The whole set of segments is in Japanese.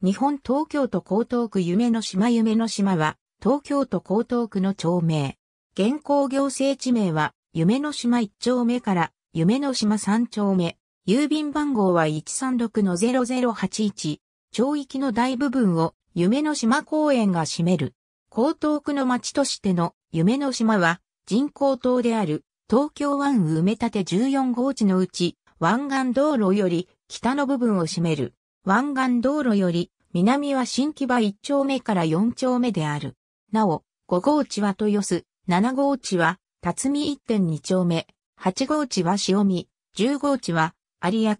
日本東京都江東区夢の島夢の島は、東京都江東区の町名。現行行政地名は、夢の島1丁目から、夢の島3丁目。郵便番号は136-0081。町域の大部分を、夢の島公園が占める。江東区の町としての、夢の島は、人工島である、東京湾埋め立て14号地のうち、湾岸道路より北の部分を占める。湾岸道路より南は新木場1丁目から4丁目である。なお、5号地は豊洲、7号地は辰巳1.2丁目、8号地は塩見、10号地は有明、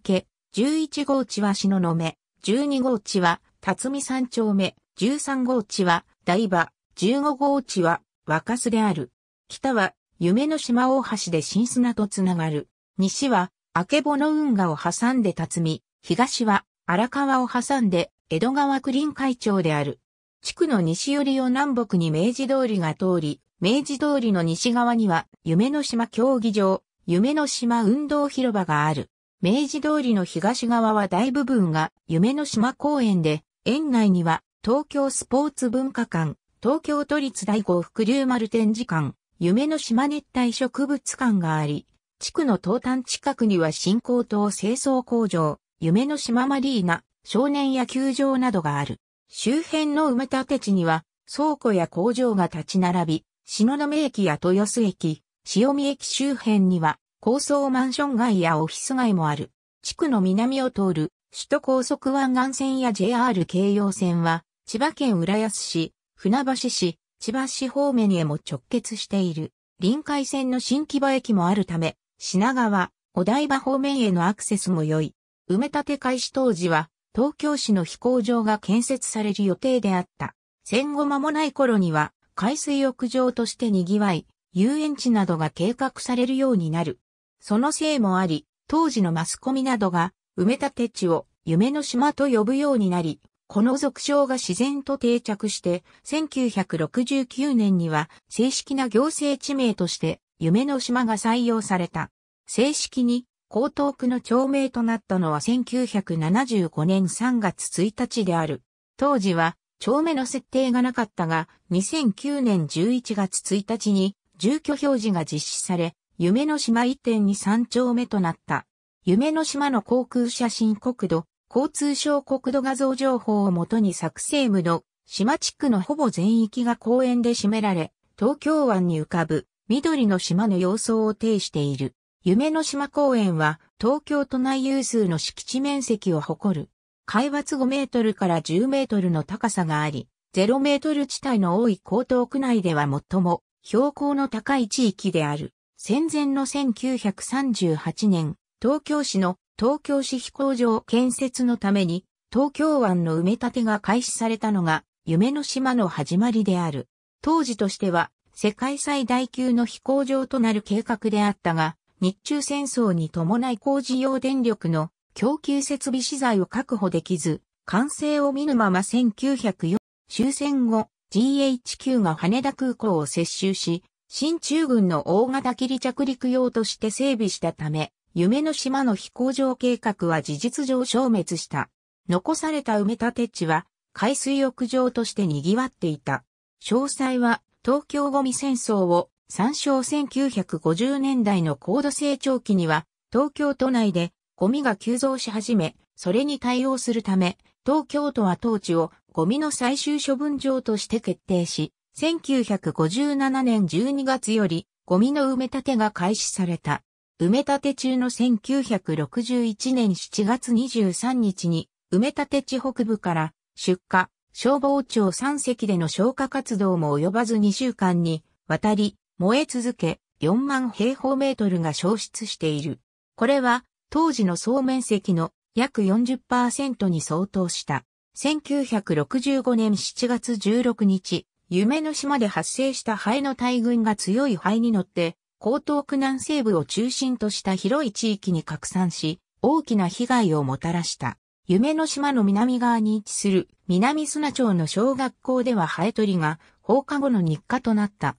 11号地は篠の目、12号地は辰巳3丁目、13号地は台場、15号地は若洲である。北は夢の島大橋で新砂とつながる。西は、あけぼの運河を挟んで辰巳、東は、荒川を挟んで江戸川区臨海町である。地区の西寄りを南北に明治通りが通り、明治通りの西側には夢の島競技場、夢の島運動広場がある。明治通りの東側は大部分が夢の島公園で、園内には東京スポーツ文化館、東京都立大号福竜丸展示館、夢の島熱帯植物館があり、地区の東端近くには新高等清掃工場、夢の島マリーナ、少年野球場などがある。周辺の埋め立て地には、倉庫や工場が立ち並び、篠目駅や豊洲駅、塩見駅周辺には、高層マンション街やオフィス街もある。地区の南を通る、首都高速湾岸線や JR 京葉線は、千葉県浦安市、船橋市、千葉市方面へも直結している。臨海線の新木場駅もあるため、品川、お台場方面へのアクセスも良い。埋め立て開始当時は、東京市の飛行場が建設される予定であった。戦後間もない頃には、海水浴場として賑わい、遊園地などが計画されるようになる。そのせいもあり、当時のマスコミなどが、埋め立て地を夢の島と呼ぶようになり、この俗称が自然と定着して、1969年には正式な行政地名として、夢の島が採用された。正式に江東区の町名となったのは1975年3月1日である。当時は、町名の設定がなかったが、2009年11月1日に、住居表示が実施され、夢の島移転に3丁目となった。夢の島の航空写真国土、交通省国土画像情報をもとに作成部の島地区のほぼ全域が公園で占められ、東京湾に浮かぶ緑の島の様相を呈している。夢の島公園は東京都内有数の敷地面積を誇る。海抜5メートルから10メートルの高さがあり、0メートル地帯の多い江東区内では最も標高の高い地域である。戦前の1938年、東京市の東京市飛行場建設のために東京湾の埋め立てが開始されたのが夢の島の始まりである。当時としては世界最大級の飛行場となる計画であったが、日中戦争に伴い工事用電力の供給設備資材を確保できず、完成を見ぬまま1904終戦後、GHQ が羽田空港を接収し、新中軍の大型切り着陸用として整備したため、夢の島の飛行場計画は事実上消滅した。残された埋め立て地は、海水浴場として賑わっていた。詳細は、東京ゴミ戦争を参照1950年代の高度成長期には、東京都内でゴミが急増し始め、それに対応するため、東京都は当地をゴミの最終処分場として決定し、1957年12月よりゴミの埋め立てが開始された。埋め立て中の1961年7月23日に、埋め立て地北部から出荷、消防庁3隻での消火活動も及ばず2週間にわたり燃え続け、4万平方メートルが消失している。これは、当時の総面積の約40%に相当した。1965年7月16日、夢の島で発生したハエの大群が強いハエに乗って、江東区南西部を中心とした広い地域に拡散し、大きな被害をもたらした。夢の島の南側に位置する南砂町の小学校ではハエ取りが放課後の日課となった。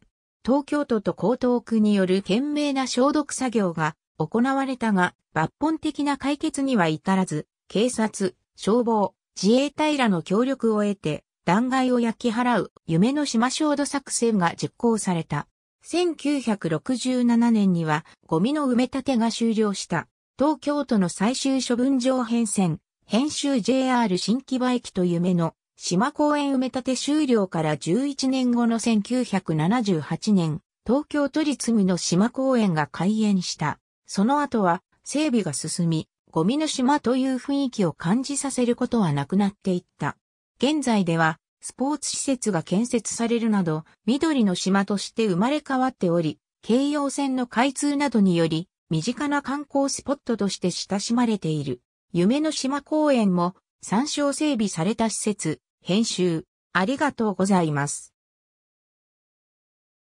東京都と江東区による懸命な消毒作業が行われたが、抜本的な解決には至らず、警察、消防、自衛隊らの協力を得て、断崖を焼き払う夢の島消毒作戦が実行された。1967年にはゴミの埋め立てが終了した。東京都の最終処分場編遷、編集 JR 新木場駅と夢の島公園埋め立て終了から11年後の1978年、東京都立海の島公園が開園した。その後は整備が進み、ゴミの島という雰囲気を感じさせることはなくなっていった。現在ではスポーツ施設が建設されるなど、緑の島として生まれ変わっており、京葉線の開通などにより、身近な観光スポットとして親しまれている。夢の島公園も、参照整備された施設、編集、ありがとうございます。